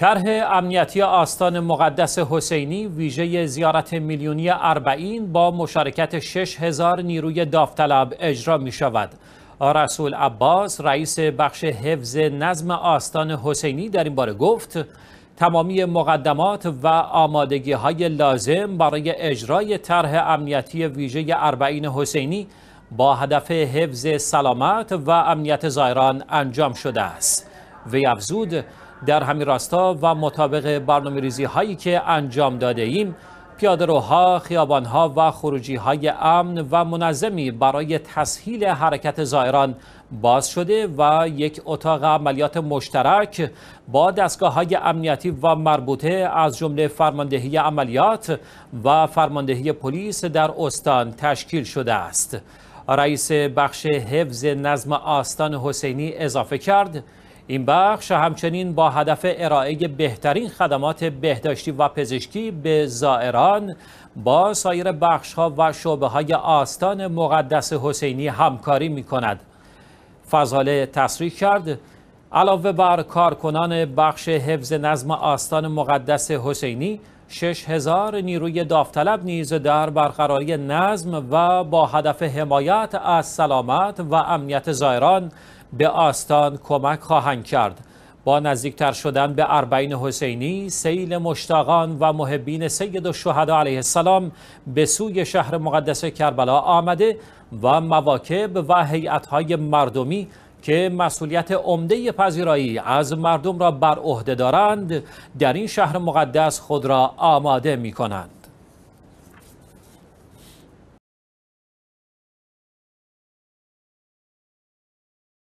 طرح امنیتی آستان مقدس حسینی ویژه زیارت میلیونی اربعین با مشارکت 6000 نیروی داوطلب اجرا می شود. رسول عباس رئیس بخش حفظ نظم آستان حسینی در این باره گفت تمامی مقدمات و آمادگی های لازم برای اجرای طرح امنیتی ویژه اربعین حسینی با هدف حفظ سلامت و امنیت زایران انجام شده است. وی افزود در همین راستا و مطابق برنامه ریزی هایی که انجام داده ایم پیادهروها، خیابانها و خروجی های امن و منظمی برای تسهیل حرکت زائران باز شده و یک اتاق عملیات مشترک با دستگاه های امنیتی و مربوطه از جمله فرماندهی عملیات و فرماندهی پلیس در استان تشکیل شده است. رئیس بخش حفظ نظم آستان حسینی اضافه کرد این بخش همچنین با هدف ارائه بهترین خدمات بهداشتی و پزشکی به زائران با سایر بخش ها و شعبه های آستان مقدس حسینی همکاری می کند. فضاله تصریح کرد علاوه بر کارکنان بخش حفظ نظم آستان مقدس حسینی 6000 نیروی داوطلب نیز در برقراری نظم و با هدف حمایت از سلامت و امنیت زائران به آستان کمک خواهند کرد با نزدیکتر شدن به اربعین حسینی سیل مشتاقان و محبین سید و شهدا علیه السلام به سوی شهر مقدس کربلا آمده و مواکب و هیئت‌های مردمی که مسئولیت عمده پذیرایی از مردم را بر عهده دارند در این شهر مقدس خود را آماده می کنند.